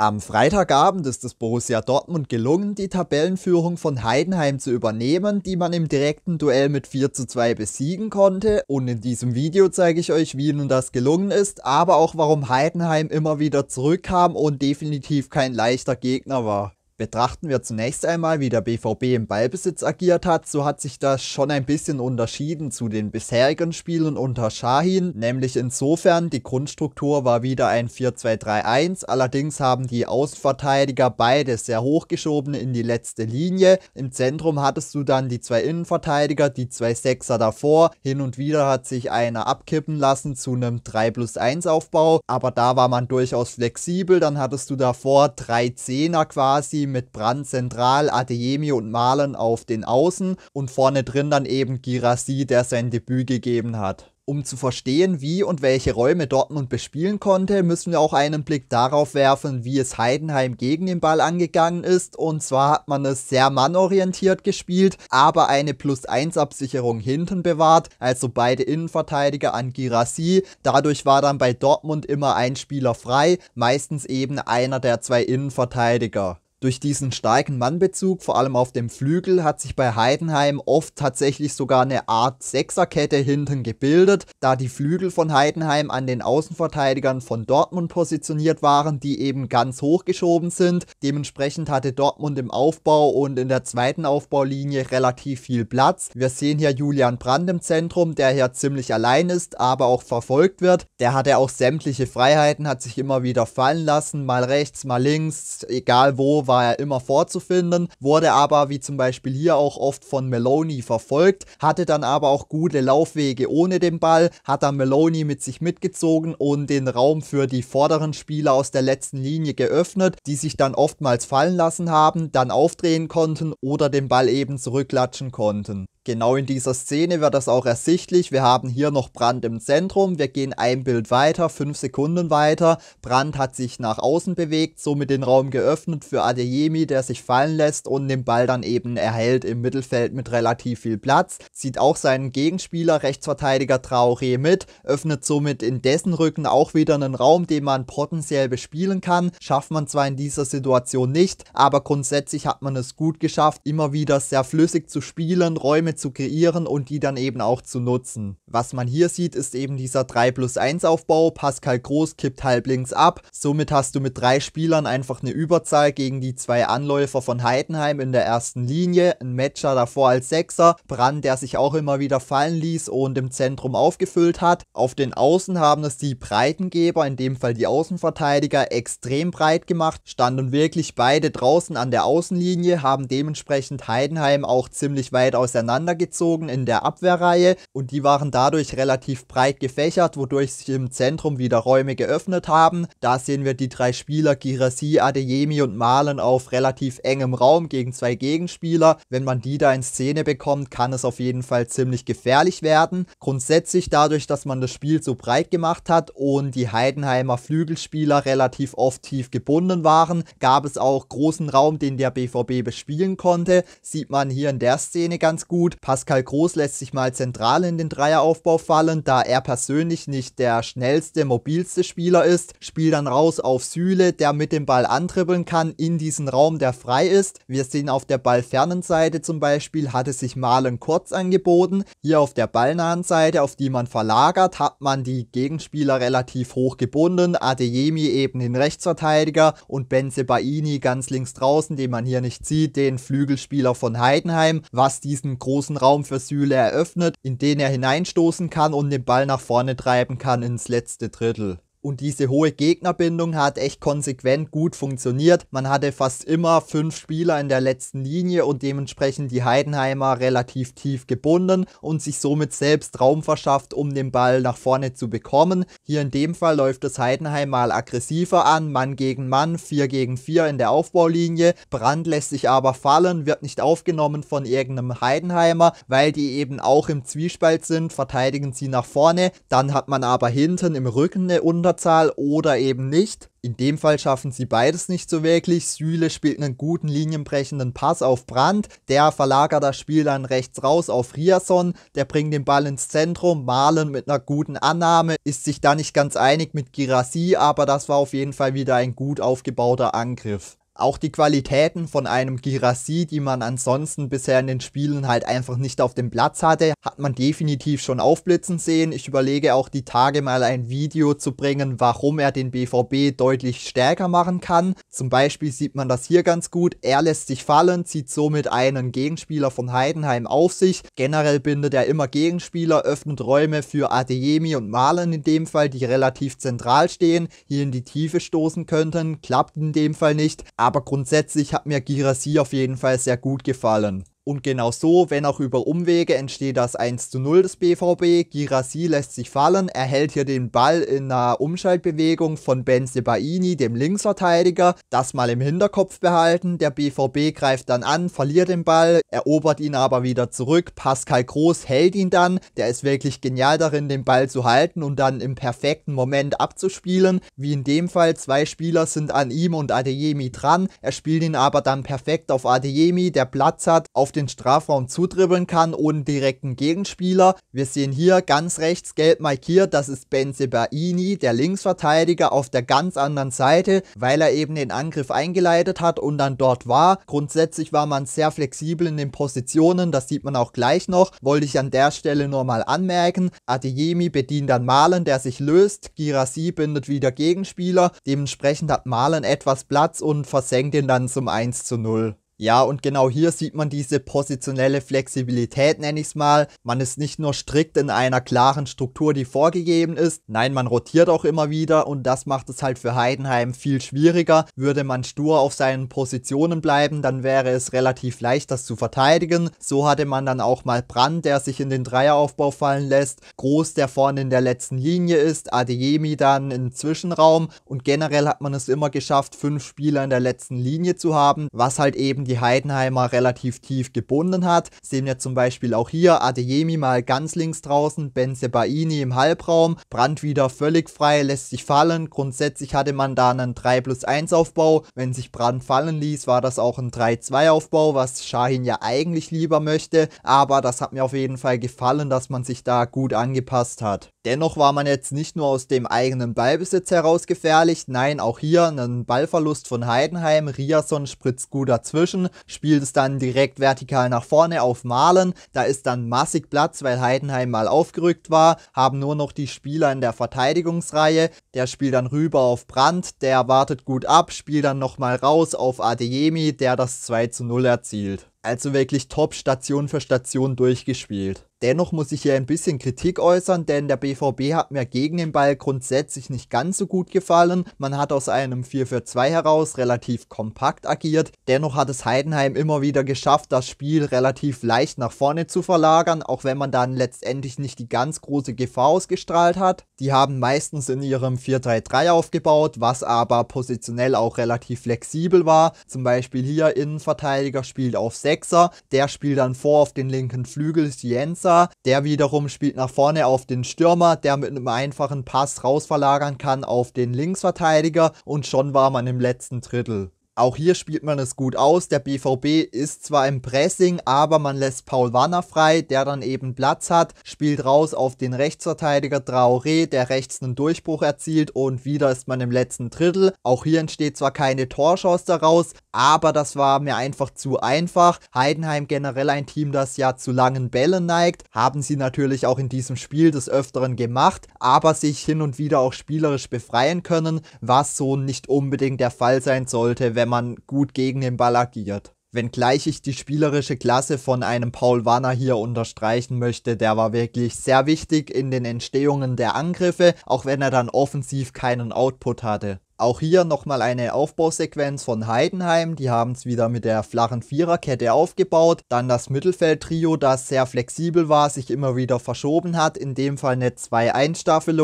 Am Freitagabend ist es Borussia Dortmund gelungen, die Tabellenführung von Heidenheim zu übernehmen, die man im direkten Duell mit 4 zu 2 besiegen konnte. Und in diesem Video zeige ich euch, wie ihnen das gelungen ist, aber auch warum Heidenheim immer wieder zurückkam und definitiv kein leichter Gegner war. Betrachten wir zunächst einmal, wie der BVB im Ballbesitz agiert hat, so hat sich das schon ein bisschen unterschieden zu den bisherigen Spielen unter Shahin, nämlich insofern, die Grundstruktur war wieder ein 4-2-3-1, allerdings haben die Außenverteidiger beide sehr hochgeschoben in die letzte Linie, im Zentrum hattest du dann die zwei Innenverteidiger, die zwei Sechser davor, hin und wieder hat sich einer abkippen lassen zu einem 3 plus 1 Aufbau, aber da war man durchaus flexibel, dann hattest du davor drei Zehner quasi mit Brand zentral, Adeyemi und Malen auf den Außen und vorne drin dann eben Girassi, der sein Debüt gegeben hat. Um zu verstehen, wie und welche Räume Dortmund bespielen konnte, müssen wir auch einen Blick darauf werfen, wie es Heidenheim gegen den Ball angegangen ist. Und zwar hat man es sehr mannorientiert gespielt, aber eine Plus-1-Absicherung hinten bewahrt, also beide Innenverteidiger an Girassi. Dadurch war dann bei Dortmund immer ein Spieler frei, meistens eben einer der zwei Innenverteidiger. Durch diesen starken Mannbezug, vor allem auf dem Flügel, hat sich bei Heidenheim oft tatsächlich sogar eine Art Sechserkette hinten gebildet, da die Flügel von Heidenheim an den Außenverteidigern von Dortmund positioniert waren, die eben ganz hoch geschoben sind. Dementsprechend hatte Dortmund im Aufbau und in der zweiten Aufbaulinie relativ viel Platz. Wir sehen hier Julian Brand im Zentrum, der hier ziemlich allein ist, aber auch verfolgt wird. Der hatte auch sämtliche Freiheiten, hat sich immer wieder fallen lassen, mal rechts, mal links, egal wo, war er immer vorzufinden, wurde aber, wie zum Beispiel hier auch oft von Meloni verfolgt, hatte dann aber auch gute Laufwege ohne den Ball, hat dann Meloni mit sich mitgezogen und den Raum für die vorderen Spieler aus der letzten Linie geöffnet, die sich dann oftmals fallen lassen haben, dann aufdrehen konnten oder den Ball eben zurücklatschen konnten. Genau in dieser Szene wird das auch ersichtlich. Wir haben hier noch Brand im Zentrum. Wir gehen ein Bild weiter, fünf Sekunden weiter. Brand hat sich nach außen bewegt, somit den Raum geöffnet für Adeyemi, der sich fallen lässt und den Ball dann eben erhält im Mittelfeld mit relativ viel Platz. Zieht auch seinen Gegenspieler, Rechtsverteidiger Traoré mit, öffnet somit in dessen Rücken auch wieder einen Raum, den man potenziell bespielen kann. Schafft man zwar in dieser Situation nicht, aber grundsätzlich hat man es gut geschafft, immer wieder sehr flüssig zu spielen, Räume Räume zu kreieren und die dann eben auch zu nutzen. Was man hier sieht, ist eben dieser 3 plus 1 Aufbau. Pascal Groß kippt halb links ab. Somit hast du mit drei Spielern einfach eine Überzahl gegen die zwei Anläufer von Heidenheim in der ersten Linie. Ein Matcher davor als Sechser. Brand, der sich auch immer wieder fallen ließ und im Zentrum aufgefüllt hat. Auf den Außen haben es die Breitengeber, in dem Fall die Außenverteidiger, extrem breit gemacht. Standen wirklich beide draußen an der Außenlinie, haben dementsprechend Heidenheim auch ziemlich weit auseinander auseinandergezogen in der Abwehrreihe und die waren dadurch relativ breit gefächert, wodurch sich im Zentrum wieder Räume geöffnet haben. Da sehen wir die drei Spieler Girassi, Adeyemi und Malen auf relativ engem Raum gegen zwei Gegenspieler. Wenn man die da in Szene bekommt, kann es auf jeden Fall ziemlich gefährlich werden. Grundsätzlich dadurch, dass man das Spiel so breit gemacht hat und die Heidenheimer Flügelspieler relativ oft tief gebunden waren, gab es auch großen Raum, den der BVB bespielen konnte. Sieht man hier in der Szene ganz gut gut, Pascal Groß lässt sich mal zentral in den Dreieraufbau fallen, da er persönlich nicht der schnellste, mobilste Spieler ist, spielt dann raus auf Süle, der mit dem Ball antribbeln kann in diesen Raum, der frei ist. Wir sehen auf der ballfernen Seite zum Beispiel, hatte sich Malen kurz angeboten. Hier auf der ballnahen Seite, auf die man verlagert, hat man die Gegenspieler relativ hoch gebunden. Adeyemi eben den Rechtsverteidiger und Benze Baini ganz links draußen, den man hier nicht sieht, den Flügelspieler von Heidenheim, was diesen großen großen Raum für Süle eröffnet, in den er hineinstoßen kann und den Ball nach vorne treiben kann ins letzte Drittel. Und diese hohe Gegnerbindung hat echt konsequent gut funktioniert. Man hatte fast immer fünf Spieler in der letzten Linie und dementsprechend die Heidenheimer relativ tief gebunden und sich somit selbst Raum verschafft, um den Ball nach vorne zu bekommen. Hier in dem Fall läuft das Heidenheim mal aggressiver an, Mann gegen Mann, 4 gegen 4 in der Aufbaulinie. Brand lässt sich aber fallen, wird nicht aufgenommen von irgendeinem Heidenheimer, weil die eben auch im Zwiespalt sind, verteidigen sie nach vorne. Dann hat man aber hinten im Rücken eine Unter Überzahl oder eben nicht. In dem Fall schaffen sie beides nicht so wirklich. Süle spielt einen guten linienbrechenden Pass auf Brandt, der verlagert das Spiel dann rechts raus auf Riasson, der bringt den Ball ins Zentrum, Malen mit einer guten Annahme, ist sich da nicht ganz einig mit Girassi, aber das war auf jeden Fall wieder ein gut aufgebauter Angriff auch die Qualitäten von einem Girassi, die man ansonsten bisher in den Spielen halt einfach nicht auf dem Platz hatte, hat man definitiv schon aufblitzen sehen. Ich überlege auch die Tage mal ein Video zu bringen, warum er den BVB deutlich stärker machen kann. Zum Beispiel sieht man das hier ganz gut. Er lässt sich fallen, zieht somit einen Gegenspieler von Heidenheim auf sich. Generell bindet er immer Gegenspieler, öffnet Räume für Adeyemi und Malen in dem Fall, die relativ zentral stehen, hier in die Tiefe stoßen könnten. Klappt in dem Fall nicht. Aber aber grundsätzlich hat mir Girassi auf jeden Fall sehr gut gefallen. Und genau so, wenn auch über Umwege, entsteht das 1 zu 0 des BVB. Girassi lässt sich fallen, erhält hier den Ball in einer Umschaltbewegung von Ben Sebaini, dem Linksverteidiger. Das mal im Hinterkopf behalten. Der BVB greift dann an, verliert den Ball, erobert ihn aber wieder zurück. Pascal Groß hält ihn dann. Der ist wirklich genial darin, den Ball zu halten und dann im perfekten Moment abzuspielen. Wie in dem Fall, zwei Spieler sind an ihm und Adeyemi dran. Er spielt ihn aber dann perfekt auf Adeyemi, der Platz hat, auf auf den Strafraum zutribbeln kann, ohne direkten Gegenspieler. Wir sehen hier ganz rechts gelb markiert, das ist Benze Baini, der Linksverteidiger auf der ganz anderen Seite, weil er eben den Angriff eingeleitet hat und dann dort war. Grundsätzlich war man sehr flexibel in den Positionen, das sieht man auch gleich noch, wollte ich an der Stelle nur mal anmerken. Adeyemi bedient dann Malen, der sich löst, Girassi bindet wieder Gegenspieler, dementsprechend hat Malen etwas Platz und versenkt ihn dann zum 1 zu 0. Ja, und genau hier sieht man diese positionelle Flexibilität, nenne ich es mal. Man ist nicht nur strikt in einer klaren Struktur, die vorgegeben ist. Nein, man rotiert auch immer wieder und das macht es halt für Heidenheim viel schwieriger. Würde man stur auf seinen Positionen bleiben, dann wäre es relativ leicht, das zu verteidigen. So hatte man dann auch mal Brand, der sich in den Dreieraufbau fallen lässt. Groß, der vorne in der letzten Linie ist. Adeyemi dann im Zwischenraum. Und generell hat man es immer geschafft, fünf Spieler in der letzten Linie zu haben, was halt eben die die Heidenheimer relativ tief gebunden hat. Sehen wir zum Beispiel auch hier Adeyemi mal ganz links draußen, Ben Sebaini im Halbraum, Brand wieder völlig frei, lässt sich fallen. Grundsätzlich hatte man da einen 3 plus 1 Aufbau. Wenn sich Brand fallen ließ, war das auch ein 3-2 Aufbau, was Shahin ja eigentlich lieber möchte. Aber das hat mir auf jeden Fall gefallen, dass man sich da gut angepasst hat. Dennoch war man jetzt nicht nur aus dem eigenen Ballbesitz heraus gefährlich, nein, auch hier einen Ballverlust von Heidenheim, Riasson spritzt gut dazwischen Possession, spielt es dann direkt vertikal nach vorne auf Malen. Da ist dann massig Platz, weil Heidenheim mal aufgerückt war, haben nur noch die Spieler in der Verteidigungsreihe. Der spielt dann rüber auf Brandt, der wartet gut ab, spielt dann nochmal raus auf Adeyemi, der das 2 zu 0 erzielt. Also wirklich top Station für Station durchgespielt. Dennoch muss ich hier ein bisschen Kritik äußern, denn der BVB hat mir gegen den Ball grundsätzlich nicht ganz so gut gefallen. Man hat aus einem 4 4 2 heraus relativ kompakt agiert. Dennoch hat es Heidenheim immer wieder geschafft, das Spiel relativ leicht nach vorne zu verlagern, auch wenn man dann letztendlich nicht die ganz große Gefahr ausgestrahlt hat. Die haben meistens in ihrem 4-3-3 aufgebaut, was aber positionell auch relativ flexibel war. Zum Beispiel hier Innenverteidiger spielt auf 6er, der spielt dann vor auf den linken Flügel Sienza Sosa. Der wiederum spielt nach vorne auf den Stürmer, der mit einem einfachen Pass rausverlagern kann auf den Linksverteidiger und schon war man im letzten Drittel. Auch hier spielt man es gut aus. Der BVB ist zwar im Pressing, aber man lässt Paul Wanner frei, der dann eben Platz hat, spielt raus auf den Rechtsverteidiger Traoré, der rechts einen Durchbruch erzielt und wieder ist man im letzten Drittel. Auch hier entsteht zwar keine Torchance daraus, aber das war mir einfach zu einfach. Heidenheim generell ein Team, das ja zu langen Bällen neigt, haben sie natürlich auch in diesem Spiel des Öfteren gemacht, aber sich hin und wieder auch spielerisch befreien können, was so nicht unbedingt der Fall sein sollte, wenn man gut gegen den Ball agiert. Wenngleich ich die spielerische Klasse von einem Paul Warner hier unterstreichen möchte, der war wirklich sehr wichtig in den Entstehungen der Angriffe, auch wenn er dann offensiv keinen Output hatte. Auch hier nochmal eine Aufbausequenz von Heidenheim. Die haben es wieder mit der flachen Viererkette aufgebaut. Dann das Mittelfeldtrio, das sehr flexibel war, sich immer wieder verschoben hat. In dem Fall eine 2 Einstaffelung,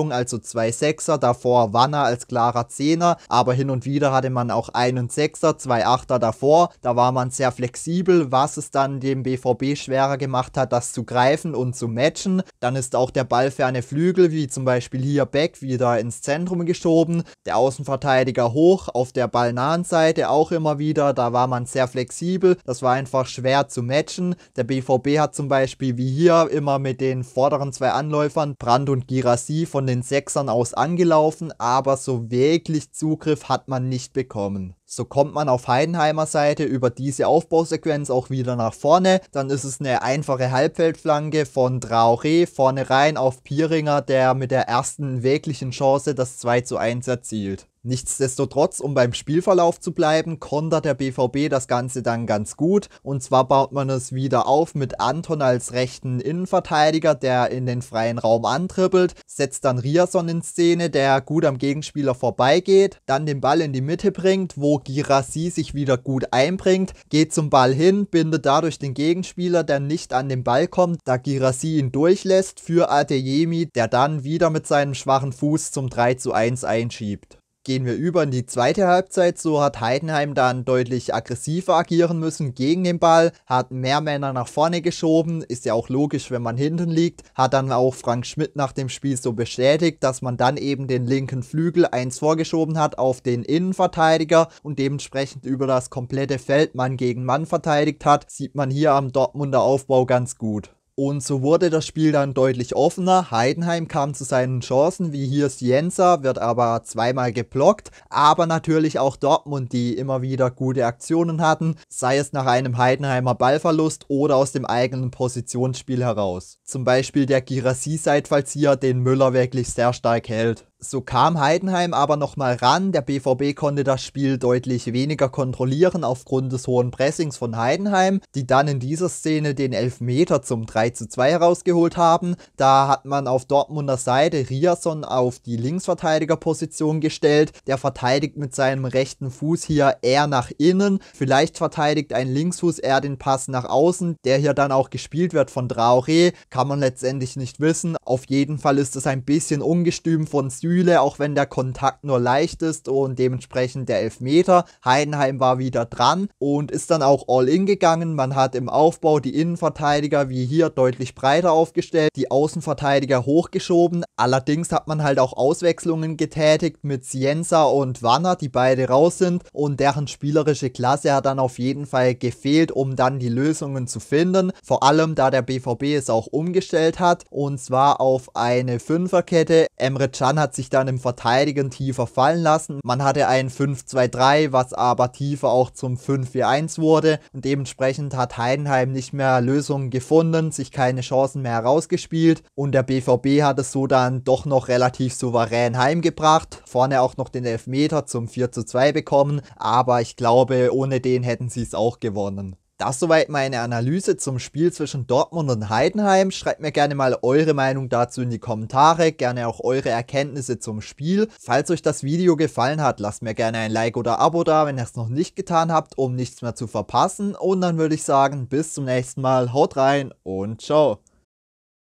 staffelung also zwei Sechser. Davor Wanner als klarer Zehner. Aber hin und wieder hatte man auch einen Sechser, zwei Achter davor. Da war man sehr flexibel, was es dann dem BVB schwerer gemacht hat, das zu greifen und zu matchen. Dann ist auch der ballferne Flügel, wie zum Beispiel hier Beck, wieder ins Zentrum geschoben. Der Außenverteidiger Innenverteidiger hoch auf der ballnahen Seite auch immer wieder. Da war man sehr flexibel. Das war einfach schwer zu matchen. Der BVB hat zum Beispiel wie hier immer mit den vorderen zwei Anläufern Brand und Girassi von den Sechsern aus angelaufen, aber so wirklich Zugriff hat man nicht bekommen. So kommt man auf Heidenheimer Seite über diese Aufbausequenz auch wieder nach vorne. Dann ist es eine einfache Halbfeldflanke von Traoré vorne rein auf Pieringer, der mit der ersten wirklichen Chance das 2 zu 1 erzielt. Nichtsdestotrotz, um beim Spielverlauf zu bleiben, kontert der BVB das Ganze dann ganz gut. Und zwar baut man es wieder auf mit Anton als rechten Innenverteidiger, der in den freien Raum antrippelt. setzt dann Riason in Szene, der gut am Gegenspieler vorbeigeht, dann den Ball in die Mitte bringt, wo wo Girassi sich wieder gut einbringt, geht zum Ball hin, bindet dadurch den Gegenspieler, der nicht an den Ball kommt, da Girassi ihn durchlässt für Adeyemi, der dann wieder mit seinem schwachen Fuß zum 3 zu 1 einschiebt gehen wir über in die zweite Halbzeit. So hat Heidenheim dann deutlich aggressiver agieren müssen gegen den Ball, hat mehr Männer nach vorne geschoben, ist ja auch logisch, wenn man hinten liegt, hat dann auch Frank Schmidt nach dem Spiel so bestätigt, dass man dann eben den linken Flügel eins vorgeschoben hat auf den Innenverteidiger und dementsprechend über das komplette Feld Mann gegen Mann verteidigt hat, sieht man hier am Dortmunder Aufbau ganz gut. Und so wurde das Spiel dann deutlich offener. Heidenheim kam zu seinen Chancen, wie hier Sienza, wird aber zweimal geblockt. Aber natürlich auch Dortmund, die immer wieder gute Aktionen hatten, sei es nach einem Heidenheimer Ballverlust oder aus dem eigenen Positionsspiel heraus. Zum Beispiel der Girassi-Seitfallzieher, den Müller wirklich sehr stark hält. So kam Heidenheim aber nochmal ran. Der BVB konnte das Spiel deutlich weniger kontrollieren aufgrund des hohen Pressings von Heidenheim, die dann in dieser Szene den Elfmeter zum 3:2 herausgeholt haben. Da hat man auf Dortmunder Seite Riasson auf die Linksverteidigerposition gestellt. Der verteidigt mit seinem rechten Fuß hier eher nach innen. Vielleicht verteidigt ein Linksfuß eher den Pass nach außen, der hier dann auch gespielt wird von Traoré. Kann man letztendlich nicht wissen. Auf jeden Fall ist es ein bisschen ungestüm von Süd Gefühle, auch wenn der Kontakt nur leicht ist und dementsprechend der Elfmeter. Heidenheim war wieder dran und ist dann auch all in gegangen. Man hat im Aufbau die Innenverteidiger wie hier deutlich breiter aufgestellt, die Außenverteidiger hochgeschoben. Allerdings hat man halt auch Auswechslungen getätigt mit Sienza und Wanner, die beide raus sind und deren spielerische Klasse hat dann auf jeden Fall gefehlt, um dann die Lösungen zu finden. Vor allem, da der BVB es auch umgestellt hat und zwar auf eine Fünferkette. Emre Can hat sich dann im Verteidigen tiefer fallen lassen. Man hatte ein 5-2-3, was aber tiefer auch zum 5-4-1 wurde. Und dementsprechend hat Heidenheim nicht mehr Lösungen gefunden, sich keine Chancen mehr herausgespielt. Und der BVB hat es so dann doch noch relativ souverän heimgebracht. Vorne auch noch den Elfmeter zum 4-2 bekommen. Aber ich glaube, ohne den hätten sie es auch gewonnen. Das soweit meine Analyse zum Spiel zwischen Dortmund und Heidenheim. Schreibt mir gerne mal eure Meinung dazu in die Kommentare, gerne auch eure Erkenntnisse zum Spiel. Falls euch das Video gefallen hat, lasst mir gerne ein Like oder Abo da, wenn ihr es noch nicht getan habt, um nichts mehr zu verpassen. Und dann würde ich sagen, bis zum nächsten Mal, haut rein und ciao.